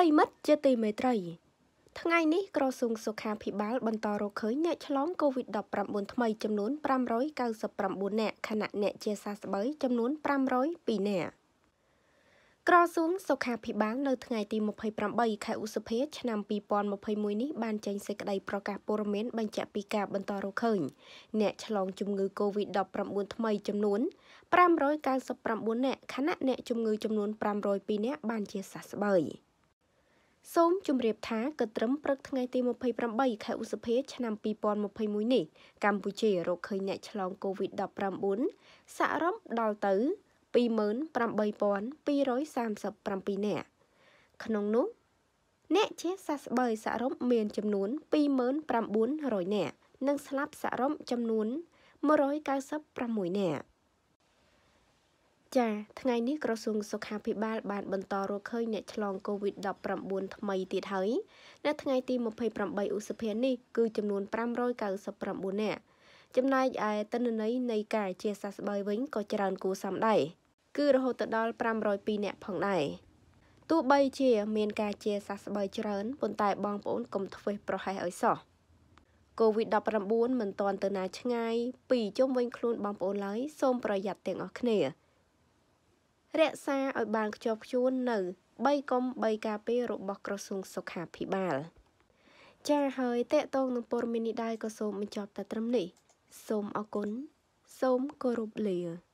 ប្រិមិត្តជាទីមេត្រីថ្ងៃនេះក្រសួងសុខាភិបាលបន្តរកឃើញអ្នកឆ្លង COVID-19 ថ្មីចំនួន599នាក់ខណៈអ្នកជាសះស្បើយចំនួន502នាក់ក្រសួងសុខាភិបាលនៅថ្ងៃទី28ខែឧសភាឆ្នាំ2021នេះបានចេញសេចក្តីប្រកាសព័ត៌មានបញ្ជាក់ពីការបន្តរកឃើញអ្នកឆ្លងជំងឺ Covid-19 ថ្មីចំនួន599នាក់ខណៈអ្នកជំងឺចំនួន502នាក់បានជាសះស្បើយ។សូមជម្រាបថាកត្រឹមព្រឹកថ្ងៃទី28ខែឧសភាឆ្នាំ2021នេះកម្ពុជារកឃើញអ្នកឆ្លង COVID-19 សរុបដល់ទៅ28237នាក់ក្នុងនោះអ្នកជាសះស្បើយសរុបមានចំនួន29900នាក់និងស្លាប់សរុបចំនួន196នាក់ចាថ្ងៃនេះក្រសួងសុខាភិបាលបានបន្តរកឃើញអ្នកឆ្លង COVID-19 ថ្មីទៀតហើយនៅថ្ងៃ ទី28ឧសភានេះគឺចំនួន599នាក់ចំណែកឯតនន័យនៃការជាសះស្បើយវិញក៏ច្រើនគួរសមដែរគឺរហូតដល់502នាក់ផងដែរទោះបីជា មានការជាសះស្បើយច្រើនប៉ុន្តែបងប្អូនកុំធ្វេសប្រហែសឲ្យសោះ COVID-19 មិនទាន់ទៅណាឆ្ងាយពីជុំវិញខ្លួនបងប្អូនឡើយសូមប្រយ័ត្នទាំងអស់គ្នារក្សាឲ្យបានខ្ជាប់ខ្ជួននៅ3កុំ3ការពាររបស់ក្រសួងសុខាភិបាល ចា៎ហើយតេតងនឹងព័ត៌មាននេះដែរក៏សូមបញ្ចប់តែត្រឹមនេះសូមអរគុណសូមគោរពលា